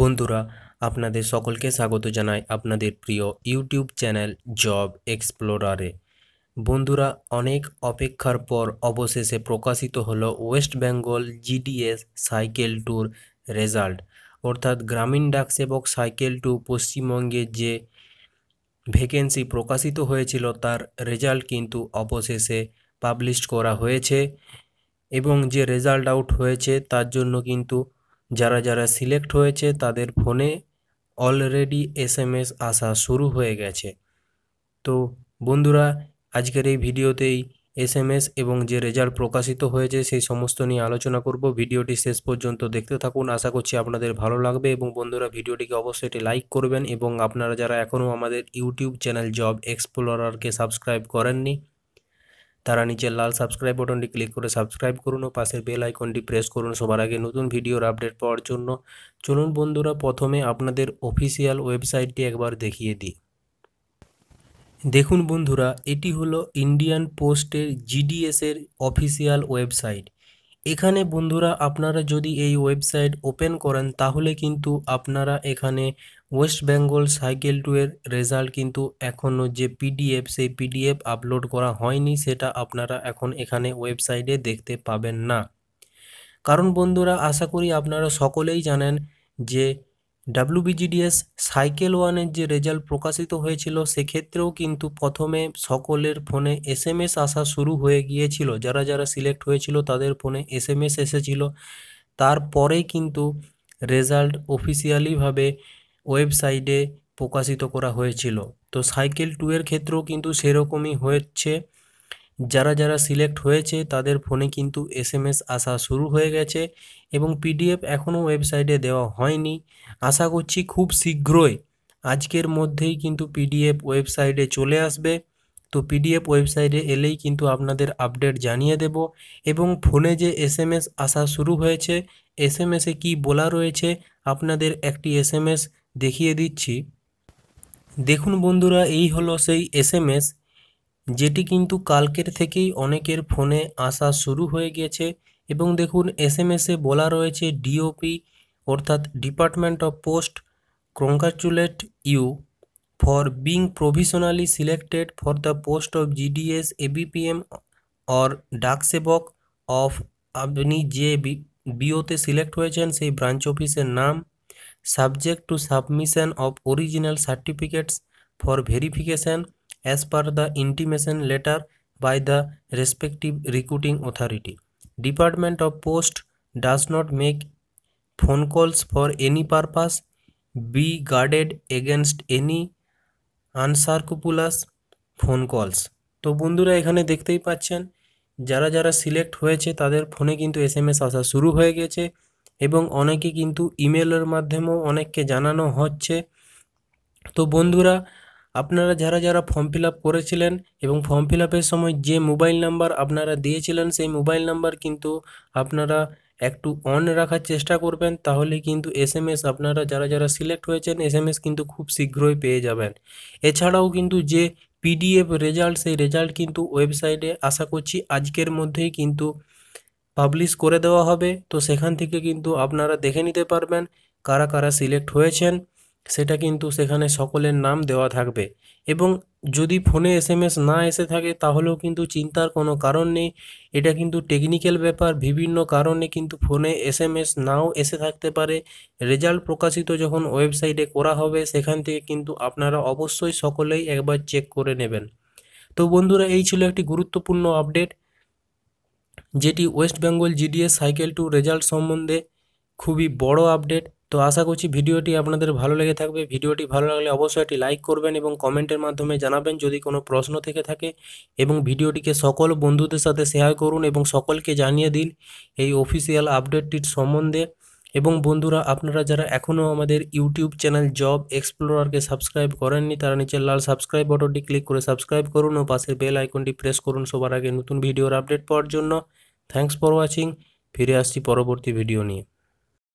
বন্ধুরা আপনাদের সকলকে স্বাগত জানাই আপনাদের প্রিয় ইউটিউব চ্যানেল জব এক্সপ্লোরারে বন্ধুরা অনেক অপেক্ষার পর অবশেষে প্রকাশিত হলো ওয়েস্ট বেঙ্গল জিডিএস সাইকেল ট্যুর রেজাল্ট অর্থাৎ গ্রামীণ ডাকসেবক সাইকেল ট্যুর পশ্চিমবঙ্গে যে ভ্যাকেন্সি প্রকাশিত হয়েছিল তার রেজাল্ট কিন্তু অবশেষে পাবলিশ করা হয়েছে এবং যে রেজাল্ট আউট হয়েছে তার জন্য কিন্তু যারা যারা সিলেক্ট হয়েছে তাদের ফোনে অলরেডি এস এম এস আসা শুরু হয়ে গেছে তো বন্ধুরা আজকের এই ভিডিওতেই এস এম এস এবং যে রেজাল্ট প্রকাশিত হয়েছে সেই সমস্ত নিয়ে আলোচনা করব ভিডিওটি শেষ পর্যন্ত দেখতে থাকুন আশা করছি আপনাদের ভালো লাগবে এবং বন্ধুরা ভিডিওটিকে অবশ্যই একটি লাইক করবেন এবং আপনারা যারা এখনও আমাদের ইউটিউব চ্যানেল জব এক্সপ্লোরারকে সাবস্ক্রাইব করেননি তারা নিচের লাল সাবস্ক্রাইব বাটনটি ক্লিক করে সাবস্ক্রাইব করুন ও পাশের বেল আইকনটি প্রেস করুন সবার আগে নতুন ভিডিওর আপডেট পাওয়ার জন্য চলুন বন্ধুরা প্রথমে আপনাদের অফিসিয়াল ওয়েবসাইটটি একবার দেখিয়ে দিই দেখুন বন্ধুরা এটি হলো ইন্ডিয়ান পোস্টের জিডিএসের অফিসিয়াল ওয়েবসাইট এখানে বন্ধুরা আপনারা যদি এই ওয়েবসাইট ওপেন করেন তাহলে কিন্তু আপনারা এখানে ওয়েস্ট বেঙ্গল সাইকেল টুয়ের রেজাল্ট কিন্তু এখনও যে পিডিএফ সেই পিডিএফ আপলোড করা হয়নি সেটা আপনারা এখন এখানে ওয়েবসাইটে দেখতে পাবেন না কারণ বন্ধুরা আশা করি আপনারা সকলেই জানেন যে ডাব্লুবিজিডিএস সাইকেল ওয়ানের যে রেজাল্ট প্রকাশিত হয়েছিল সেক্ষেত্রেও কিন্তু প্রথমে সকলের ফোনে এসএমএস আসা শুরু হয়ে গিয়েছিল যারা যারা সিলেক্ট হয়েছিল তাদের ফোনে এসএমএস এসেছিল তারপরে কিন্তু রেজাল্ট অফিসিয়ালিভাবে ওয়েবসাইটে প্রকাশিত করা হয়েছিল তো সাইকেল টু এর ক্ষেত্রেও কিন্তু সেরকমই হয়েছে যারা যারা সিলেক্ট হয়েছে তাদের ফোনে কিন্তু এসএমএস আসা শুরু হয়ে গেছে এবং পিডিএফ এখনও ওয়েবসাইটে দেওয়া হয়নি আশা করছি খুব শীঘ্রই আজকের মধ্যেই কিন্তু পিডিএফ ওয়েবসাইটে চলে আসবে তো পিডিএফ ওয়েবসাইটে এলেই কিন্তু আপনাদের আপডেট জানিয়ে দেব এবং ফোনে যে এসএমএস আসা শুরু হয়েছে এসএমএসে কি বলা রয়েছে আপনাদের একটি এসএমএস দেখিয়ে দিচ্ছি দেখুন বন্ধুরা এই হলো সেই এসএমএস যেটি কিন্তু কালকের থেকেই অনেকের ফোনে আসা শুরু হয়ে গেছে এবং দেখুন এসএমএসে বলা রয়েছে ডিওপি অর্থাৎ department of post congratulate you for being provisionally selected for the post of GDS ABPM or ডাকসেবক অফ আপনি যে বিওতে সিলেক্ট হয়েছেন সেই ব্রাঞ্চ অফিসের নাম subject to submission of original certificates for verification as per the intimation letter by the respective recruiting authority. Department of Post does not make phone calls for any purpose. Be guarded against any unscrupulous phone calls. তো বন্ধুরা এখানে দেখতেই পাচ্ছেন যারা যারা select হয়েছে তাদের ফোনে কিন্তু এস এম এস আসা শুরু হয়ে গেছে এবং অনেকে কিন্তু ইমেলের মাধ্যমেও অনেককে জানানো হচ্ছে তো বন্ধুরা আপনারা যারা যারা ফর্ম ফিল করেছিলেন এবং ফর্ম ফিল সময় যে মোবাইল নাম্বার আপনারা দিয়েছিলেন সেই মোবাইল নাম্বার কিন্তু আপনারা একটু অন রাখার চেষ্টা করবেন তাহলে কিন্তু এসএমএস আপনারা যারা যারা সিলেক্ট হয়েছেন এসএমএস কিন্তু খুব শীঘ্রই পেয়ে যাবেন এছাড়াও কিন্তু যে পিডিএফ রেজাল্ট সেই রেজাল্ট কিন্তু ওয়েবসাইটে আশা করছি আজকের মধ্যেই কিন্তু পাবলিশ করে দেওয়া হবে তো সেখান থেকে কিন্তু আপনারা দেখে নিতে পারবেন কারা কারা সিলেক্ট হয়েছেন সেটা কিন্তু সেখানে সকলের নাম দেওয়া থাকবে এবং যদি ফোনে এসএমএস না এসে থাকে তাহলেও কিন্তু চিন্তার কোনো কারণ নেই এটা কিন্তু টেকনিক্যাল ব্যাপার বিভিন্ন কারণে কিন্তু ফোনে এসএমএস নাও এসে থাকতে পারে রেজাল্ট প্রকাশিত যখন ওয়েবসাইটে করা হবে সেখান থেকে কিন্তু আপনারা অবশ্যই সকলেই একবার চেক করে নেবেন তো বন্ধুরা এই ছিল একটি গুরুত্বপূর্ণ আপডেট যেটি West Bengal GDS cycle two result সম্বন্ধে খুবই বড় আপডেট তো আশা করছি ভিডিওটি আপনাদের ভালো লেগে থাকবে ভিডিওটি ভালো লাগলে অবশ্যই একটি লাইক করবেন এবং কমেন্টের মাধ্যমে জানাবেন যদি কোনো প্রশ্ন থেকে থাকে এবং ভিডিওটিকে সকল বন্ধুদের সাথে শেয়ার করুন এবং সকলকে জানিয়ে দিন এই অফিসিয়াল আপডেটটির সম্বন্ধে এবং বন্ধুরা আপনারা যারা এখনও আমাদের ইউটিউব চ্যানেল জব এক্সপ্লোরারকে সাবস্ক্রাইব করেননি তারা নিচে লাল সাবস্ক্রাইব বটনটি ক্লিক করে সাবস্ক্রাইব করুন ও পাশের বেল আইকনটি প্রেস করুন সবার আগে নতুন ভিডিওর আপডেট পাওয়ার জন্য থ্যাংকস ফর ওয়াচিং ফিরে আসছি পরবর্তী ভিডিও নিয়ে